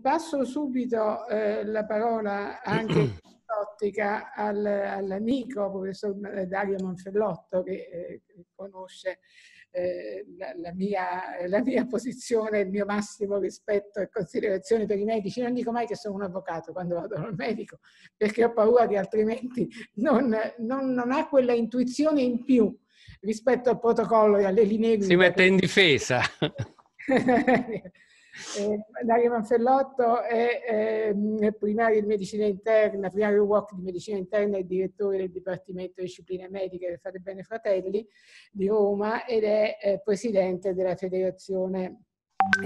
Passo subito eh, la parola anche ottica al, all'amico professor Dario Monfellotto che eh, conosce eh, la, la, mia, la, mia, posizione, il mio massimo rispetto e considerazione per i medici. Non dico mai che sono un avvocato quando vado al medico perché ho paura che altrimenti non, non, non ha quella intuizione in più rispetto al protocollo e alle linee. guida. Si mette in difesa. Eh, Dario Manfellotto è, ehm, è primario di medicina interna, primario walk di medicina interna e direttore del Dipartimento di Discipline Mediche del Fate Bene Fratelli di Roma ed è, è eh, presidente della Federazione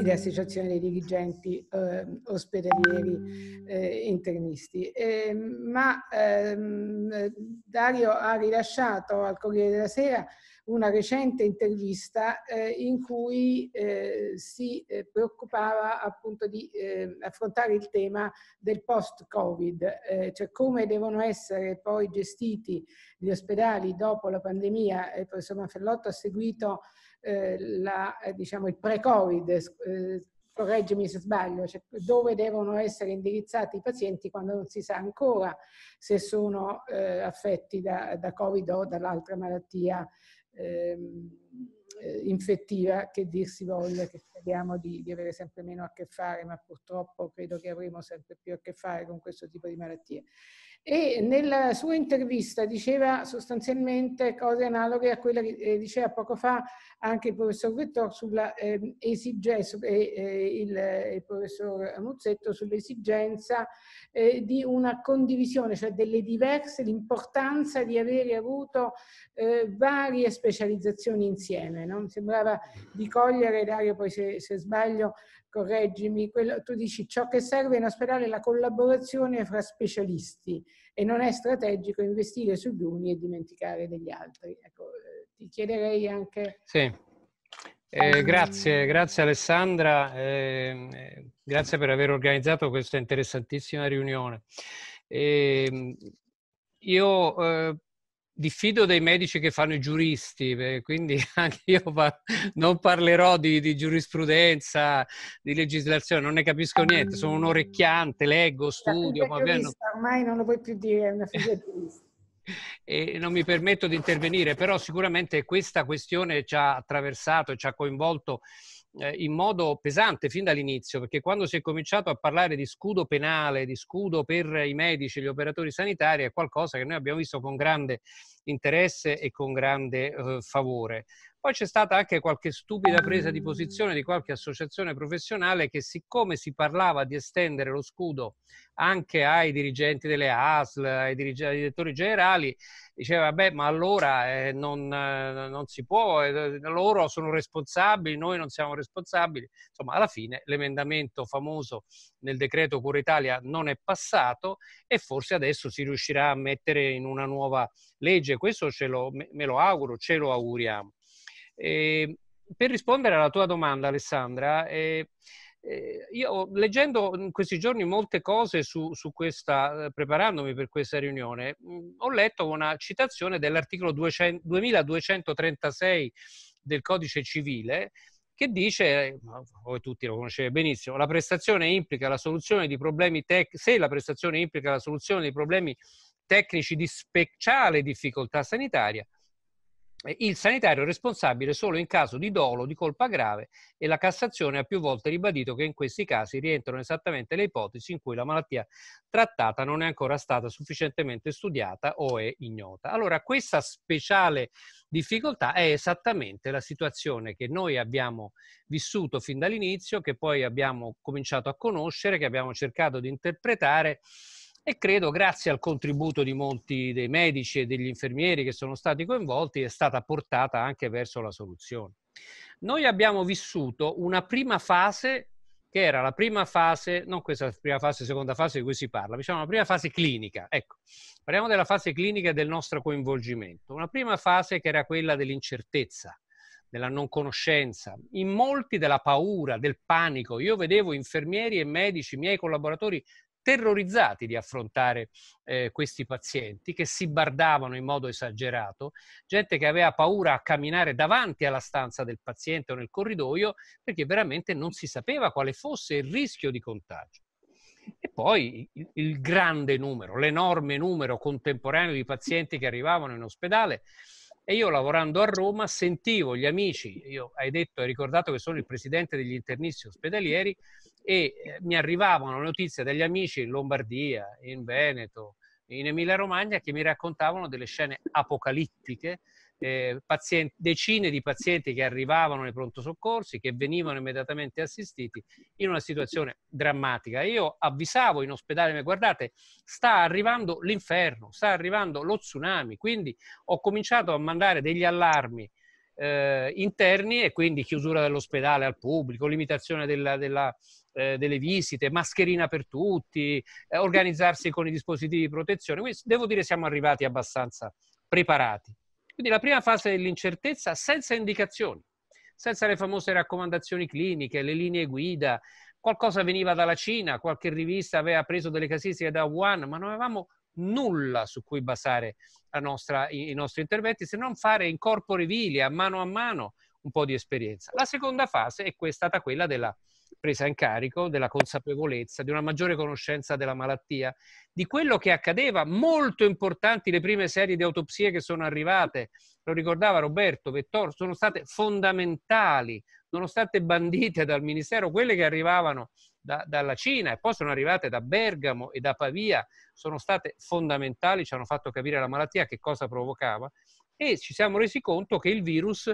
e associazione dei dirigenti eh, ospedalieri eh, internisti. Eh, ma ehm, Dario ha rilasciato al Corriere della Sera una recente intervista eh, in cui eh, si eh, preoccupava appunto di eh, affrontare il tema del post-Covid, eh, cioè come devono essere poi gestiti gli ospedali dopo la pandemia. Il professor Mafellotto ha seguito la, diciamo, il pre-Covid correggimi se sbaglio, cioè dove devono essere indirizzati i pazienti quando non si sa ancora se sono eh, affetti da, da Covid o dall'altra malattia Ehm, eh, infettiva che dir si voglia, che speriamo di, di, avere sempre meno a che fare, ma purtroppo credo che avremo sempre più a che fare con questo tipo di malattie. E nella sua intervista diceva sostanzialmente cose analoghe a quella che eh, diceva poco fa anche il professor Vettor sulla ehm, eh, esigenza, e eh, il, eh, il, professor Muzzetto sull'esigenza eh, di una condivisione, cioè delle diverse, l'importanza di avere avuto eh, varie specializzazioni insieme. No? Mi sembrava di cogliere, Dario poi se, se sbaglio, correggimi, quello, tu dici ciò che serve in ospedale è la collaborazione fra specialisti e non è strategico investire sugli uni e dimenticare degli altri. Ecco, eh, ti chiederei anche... Sì. Eh, grazie, grazie Alessandra, ehm, eh, grazie per aver organizzato questa interessantissima riunione. Ehm, eh, io diffido dei medici che fanno i giuristi, quindi anche io non parlerò di, di, giurisprudenza, di legislazione, non ne capisco ah, niente, sono un orecchiante, leggo, studio. Ma ovviamente... Ormai non lo puoi più dire, è una figlia giurista. E non mi permetto di intervenire, però sicuramente questa questione ci ha attraversato, ci ha coinvolto eh, in modo pesante fin dall'inizio, perché quando si è cominciato a parlare di scudo penale, di scudo per i medici, gli operatori sanitari, è qualcosa che noi abbiamo visto con grande interesse e con grande eh, favore. Poi c'è stata anche qualche stupida presa di posizione di qualche associazione professionale che siccome si parlava di estendere lo scudo anche ai dirigenti delle ASL, ai, dirige- ai direttori generali, diceva beh ma allora eh, non, eh, non, si può, eh, loro sono responsabili, noi non siamo responsabili. Insomma alla fine l'emendamento famoso nel decreto Cura Italia non è passato e forse adesso si riuscirà a mettere in una nuova legge. Questo ce lo, me lo auguro, ce lo auguriamo. Eh, per rispondere alla tua domanda, Alessandra, ehm, eh, io leggendo in questi giorni molte cose su, su questa, eh, preparandomi per questa riunione, mm, ho letto una citazione dell'articolo 200, 2236 del codice civile che dice, voi tutti lo conoscete benissimo, la prestazione implica la soluzione di problemi tec- se la prestazione implica la soluzione di problemi tecnici di speciale difficoltà sanitaria, il sanitario è responsabile solo in caso di dolo di colpa grave e la Cassazione ha più volte ribadito che in questi casi rientrano esattamente le ipotesi in cui la malattia trattata non è ancora stata sufficientemente studiata o è ignota. Allora, questa speciale difficoltà è esattamente la situazione che noi abbiamo vissuto fin dall'inizio, che poi abbiamo cominciato a conoscere, che abbiamo cercato di interpretare e credo grazie al contributo di molti dei medici e degli infermieri che sono stati coinvolti è stata portata anche verso la soluzione. Noi abbiamo vissuto una prima fase che era la prima fase, non questa prima fase, seconda fase di cui si parla, diciamo la prima fase clinica. Ecco, parliamo della fase clinica e del nostro coinvolgimento. Una prima fase che era quella dell'incertezza, della non conoscenza, in molti della paura, del panico. Io vedevo infermieri e medici, miei collaboratori, terrorizzati di affrontare eh, questi pazienti che si bardavano in modo esagerato, gente che aveva paura a camminare davanti alla stanza del paziente o nel corridoio perché veramente non si sapeva quale fosse il rischio di contagio. E poi il grande numero, l'enorme numero contemporaneo di pazienti che arrivavano in ospedale e io lavorando a Roma sentivo gli amici, io, hai detto, hai ricordato che sono il presidente degli internisti ospedalieri e eh, mi arrivavano notizie dagli amici in Lombardia, in Veneto, in Emilia Romagna che mi raccontavano delle scene apocalittiche eh, pazienti, decine di pazienti che arrivavano nei pronto soccorsi, che venivano immediatamente assistiti in una situazione drammatica. Io avvisavo in ospedale, mi guardate, sta arrivando l'inferno, sta arrivando lo tsunami, quindi ho cominciato a mandare degli allarmi eh, interni e quindi chiusura dell'ospedale al pubblico, limitazione della, della, eh, delle visite, mascherina per tutti, eh, organizzarsi con i dispositivi di protezione. Quindi devo dire siamo arrivati abbastanza preparati. Quindi la prima fase dell'incertezza senza indicazioni, senza le famose raccomandazioni cliniche, le linee guida, qualcosa veniva dalla Cina, qualche rivista aveva preso delle casistiche da Wuhan, ma non avevamo nulla su cui basare nostra, i, i nostri interventi se non fare in corpo vili, a mano a mano, un po' di esperienza. La seconda fase è stata quella della presa in carico, della consapevolezza, di una maggiore conoscenza della malattia, di quello che accadeva, molto importanti le prime serie di autopsie che sono arrivate, lo ricordava Roberto Vettor, sono state fondamentali, nonostante bandite dal Ministero, quelle che arrivavano da, dalla Cina e poi sono arrivate da Bergamo e da Pavia, sono state fondamentali, ci hanno fatto capire la malattia, che cosa provocava e ci siamo resi conto che il virus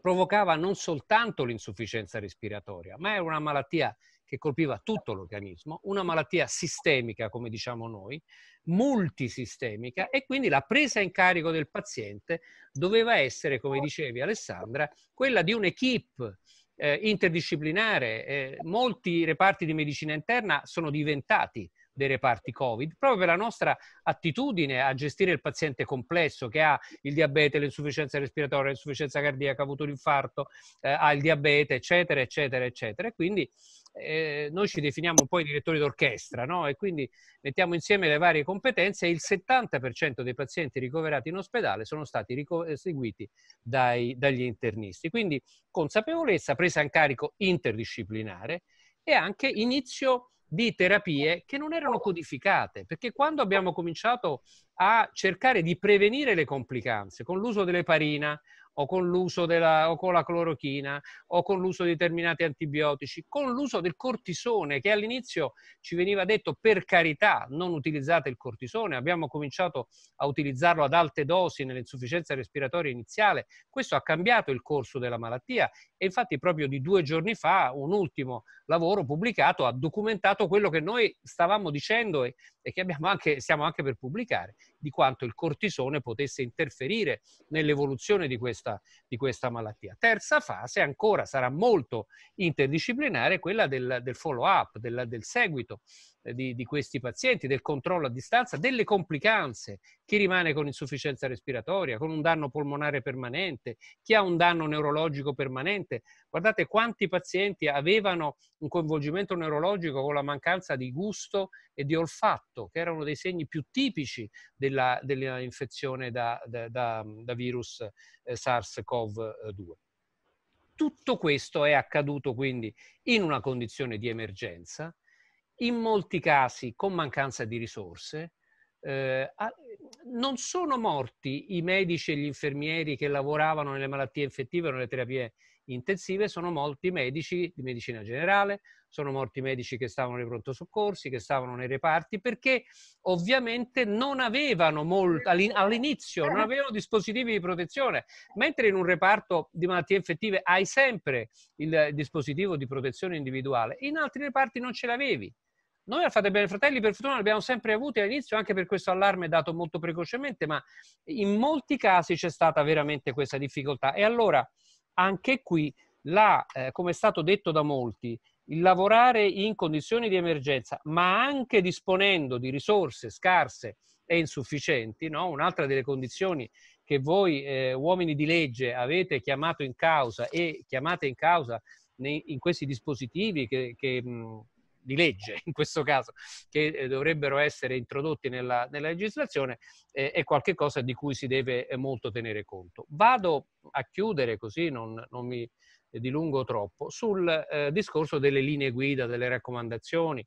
provocava non soltanto l'insufficienza respiratoria, ma era una malattia che colpiva tutto l'organismo, una malattia sistemica, come diciamo noi, multisistemica e quindi la presa in carico del paziente doveva essere, come dicevi Alessandra, quella di un'equipe eh, interdisciplinare. Eh, molti reparti di medicina interna sono diventati dei reparti Covid, proprio per la nostra attitudine a gestire il paziente complesso che ha il diabete, l'insufficienza respiratoria, l'insufficienza cardiaca, ha avuto l'infarto, eh, ha il diabete, eccetera, eccetera, eccetera. E quindi eh, noi ci definiamo un po' i direttori d'orchestra, no? E quindi mettiamo insieme le varie competenze e il 70% dei pazienti ricoverati in ospedale sono stati rico- eh, seguiti dai, dagli internisti. Quindi consapevolezza, presa in carico interdisciplinare e anche inizio di terapie che non erano codificate, perché quando abbiamo cominciato a cercare di prevenire le complicanze con l'uso dell'eparina o con l'uso della o con la clorochina o con l'uso di determinati antibiotici, con l'uso del cortisone che all'inizio ci veniva detto per carità non utilizzate il cortisone, abbiamo cominciato a utilizzarlo ad alte dosi nell'insufficienza respiratoria iniziale, questo ha cambiato il corso della malattia e infatti proprio di due giorni fa un ultimo lavoro pubblicato ha documentato quello che noi stavamo dicendo e, e che anche, stiamo anche per pubblicare, di quanto il cortisone potesse interferire nell'evoluzione di questo questa, di questa malattia. Terza fase ancora sarà molto interdisciplinare, quella del, del follow-up, del, del seguito eh, di, di, questi pazienti, del controllo a distanza, delle complicanze, chi rimane con insufficienza respiratoria, con un danno polmonare permanente, chi ha un danno neurologico permanente. Guardate quanti pazienti avevano un coinvolgimento neurologico con la mancanza di gusto e di olfatto, che erano dei segni più tipici dell'infezione da, da, da, da virus eh, SARS-CoV-2 tutto questo è accaduto quindi in una condizione di emergenza in molti casi con mancanza di risorse. Eh, non sono morti i medici e gli infermieri che lavoravano nelle malattie infettive o nelle terapie intensive, sono morti i medici di medicina generale, sono morti i medici che stavano nei pronto soccorsi, che stavano nei reparti, perché ovviamente non avevano molto, all'inizio non avevano dispositivi di protezione, mentre in un reparto di malattie infettive hai sempre il dispositivo di protezione individuale, in altri reparti non ce l'avevi. Noi al Fate Bene Fratelli per fortuna l'abbiamo sempre avuto all'inizio anche per questo allarme dato molto precocemente, ma in molti casi c'è stata veramente questa difficoltà. E allora anche qui, la, eh, come è stato detto da molti, il lavorare in condizioni di emergenza, ma anche disponendo di risorse scarse e insufficienti, no? un'altra delle condizioni che voi eh, uomini di legge avete chiamato in causa e chiamate in causa nei, in questi dispositivi che, che mh, di legge in questo caso che eh, dovrebbero essere introdotti nella, nella legislazione eh, è qualcosa di cui si deve eh, molto tenere conto. Vado a chiudere così non, non mi dilungo troppo sul eh, discorso delle linee guida, delle raccomandazioni.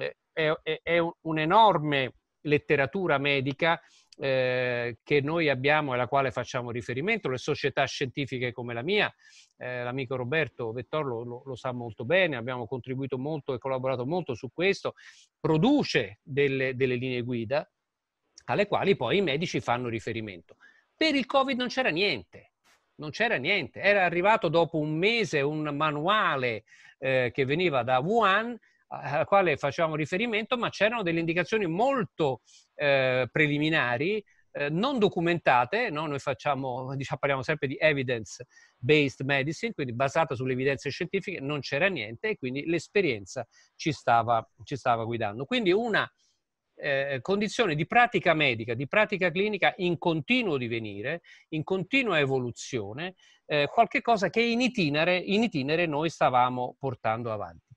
Eh, è, è un'enorme letteratura medica eh, che noi abbiamo e alla quale facciamo riferimento, le società scientifiche come la mia, eh, l'amico Roberto Vettorlo lo, lo, sa molto bene, abbiamo contribuito molto e collaborato molto su questo, produce delle, delle linee guida alle quali poi i medici fanno riferimento. Per il Covid non c'era niente, non c'era niente, era arrivato dopo un mese un manuale eh, che veniva da Wuhan alla quale facevamo riferimento, ma c'erano delle indicazioni molto eh, preliminari, eh, non documentate, no? noi facciamo, diciamo, parliamo sempre di evidence-based medicine, quindi basata sulle evidenze scientifiche, non c'era niente e quindi l'esperienza ci stava, ci stava guidando. Quindi una eh, condizione di pratica medica, di pratica clinica in continuo divenire, in continua evoluzione, eh, qualche cosa che in itinere, in itinere noi stavamo portando avanti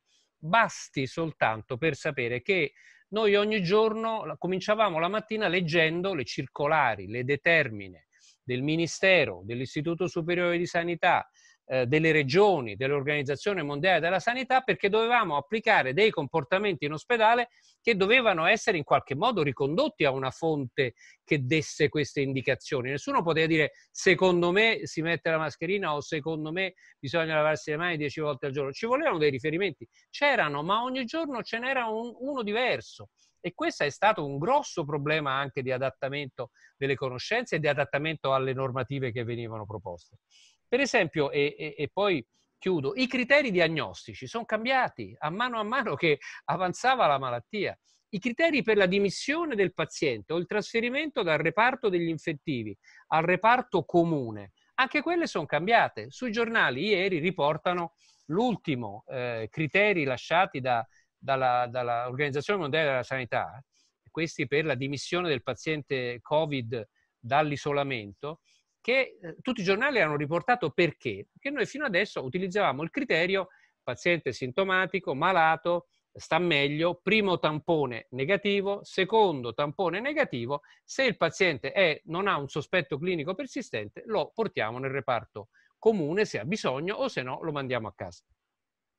basti soltanto per sapere che noi ogni giorno cominciavamo la mattina leggendo le circolari, le determine del Ministero, dell'Istituto Superiore di Sanità, eh, delle regioni, dell'Organizzazione Mondiale della Sanità, perché dovevamo applicare dei comportamenti in ospedale che dovevano essere in qualche modo ricondotti a una fonte che desse queste indicazioni. Nessuno poteva dire secondo me si mette la mascherina o secondo me bisogna lavarsi le mani dieci volte al giorno. Ci volevano dei riferimenti, c'erano, ma ogni giorno ce n'era un, uno diverso. E questo è stato un grosso problema anche di adattamento delle conoscenze e di adattamento alle normative che venivano proposte. Per esempio, e, e, e poi chiudo, i criteri diagnostici sono cambiati a mano a mano che avanzava la malattia. I criteri per la dimissione del paziente o il trasferimento dal reparto degli infettivi al reparto comune, anche quelle sono cambiate. Sui giornali ieri riportano l'ultimo eh, criteri lasciati da, dall'Organizzazione Mondiale della Sanità, questi per la dimissione del paziente Covid dall'isolamento, che eh, tutti i giornali hanno riportato perché? Perché noi fino adesso utilizzavamo il criterio paziente sintomatico, malato, sta meglio, primo tampone negativo, secondo tampone negativo, se il paziente è, non ha un sospetto clinico persistente lo portiamo nel reparto comune se ha bisogno o se no lo mandiamo a casa.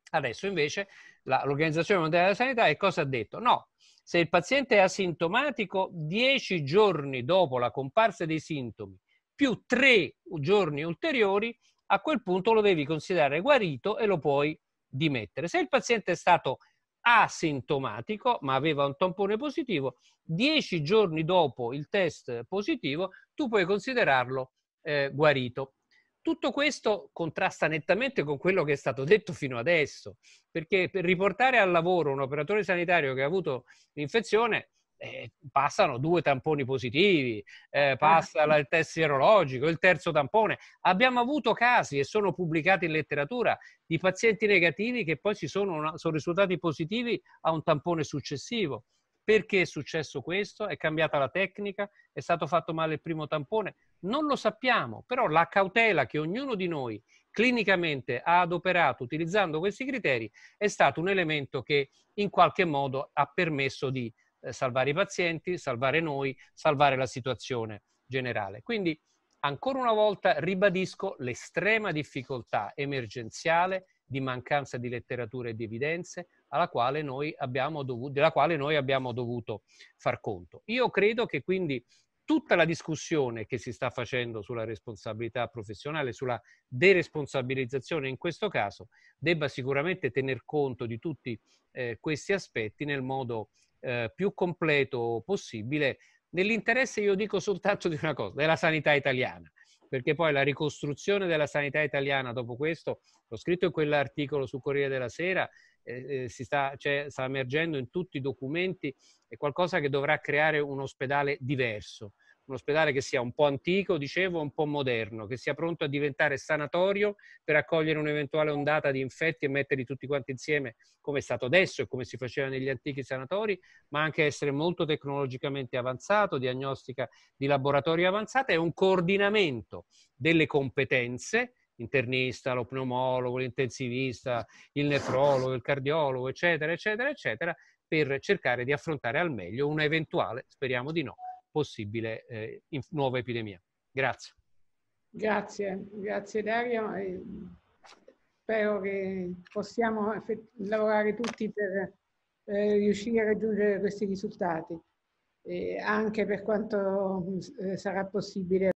Adesso invece la, l'Organizzazione Mondiale della Sanità è cosa ha detto? No, se il paziente è asintomatico dieci giorni dopo la comparsa dei sintomi più tre giorni ulteriori, a quel punto lo devi considerare guarito e lo puoi dimettere. Se il paziente è stato asintomatico ma aveva un tampone positivo, dieci giorni dopo il test positivo tu puoi considerarlo eh, guarito. Tutto questo contrasta nettamente con quello che è stato detto fino adesso, perché per riportare al lavoro un operatore sanitario che ha avuto l'infezione eh, passano due tamponi positivi, eh, eh. passa il test sierologico, il terzo tampone. Abbiamo avuto casi e sono pubblicati in letteratura di pazienti negativi che poi si sono, sono risultati positivi a un tampone successivo. Perché è successo questo? È cambiata la tecnica? È stato fatto male il primo tampone? Non lo sappiamo, però la cautela che ognuno di noi clinicamente ha adoperato utilizzando questi criteri è stato un elemento che in qualche modo ha permesso di eh, salvare i pazienti, salvare noi, salvare la situazione generale. Quindi ancora una volta ribadisco l'estrema difficoltà emergenziale di mancanza di letteratura e di evidenze quale dovuto, della quale noi abbiamo dovuto far conto. Io credo che quindi tutta la discussione che si sta facendo sulla responsabilità professionale, sulla deresponsabilizzazione in questo caso, debba sicuramente tener conto di tutti eh, questi aspetti nel modo eh, più completo possibile, nell'interesse, io dico soltanto di una cosa, della sanità italiana, perché poi la ricostruzione della sanità italiana dopo questo, l'ho scritto in quell'articolo su Corriere della Sera, eh, eh sta, cioè, sta emergendo in tutti i documenti, è qualcosa che dovrà creare un ospedale diverso, un ospedale che sia un po' antico, dicevo, un po' moderno, che sia pronto a diventare sanatorio per accogliere un'eventuale ondata di infetti e metterli tutti quanti insieme, come è stato adesso e come si faceva negli antichi sanatori, ma anche essere molto tecnologicamente avanzato, diagnostica di laboratorio avanzata e un coordinamento delle competenze internista, lo pneumologo, l'intensivista, il nefrologo, il cardiologo, eccetera, eccetera, eccetera, per cercare di affrontare al meglio una eventuale, speriamo di no, possibile eh, nuova epidemia. Grazie. Grazie, grazie Dario. spero che possiamo lavorare tutti per eh, riuscire a raggiungere questi risultati, e anche per quanto eh, sarà possibile.